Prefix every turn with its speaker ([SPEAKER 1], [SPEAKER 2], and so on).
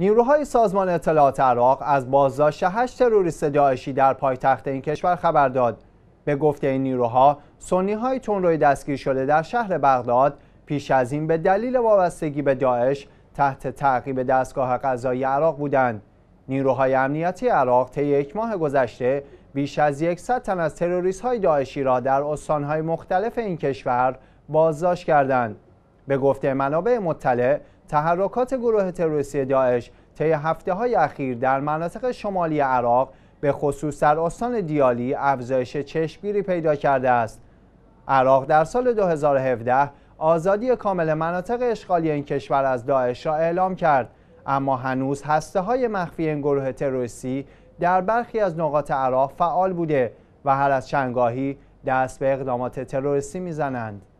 [SPEAKER 1] نیروهای سازمان اطلاعات عراق از بازداشت 8 تروریست داعشی در پایتخت این کشور خبر داد به گفته این نیروها سنی های دستگیر شده در شهر بغداد پیش از این به دلیل وابستگی به داعش تحت تعقیب دستگاه قضایی عراق بودند نیروهای امنیتی عراق طی یک ماه گذشته بیش از 100 تن از تروریست های داعشی را در استانهای مختلف این کشور بازداشت کردند به گفته منابع مطلع تحرکات گروه تروریستی داعش طی هفته های اخیر در مناطق شمالی عراق به خصوص در استان دیالی افزایش چشمگیری پیدا کرده است عراق در سال 2017 آزادی کامل مناطق اشغالی این کشور از داعش را اعلام کرد اما هنوز هسته های مخفی این گروه تروریستی در برخی از نقاط عراق فعال بوده و هر از چنگاهی دست به اقدامات تروریستی میزنند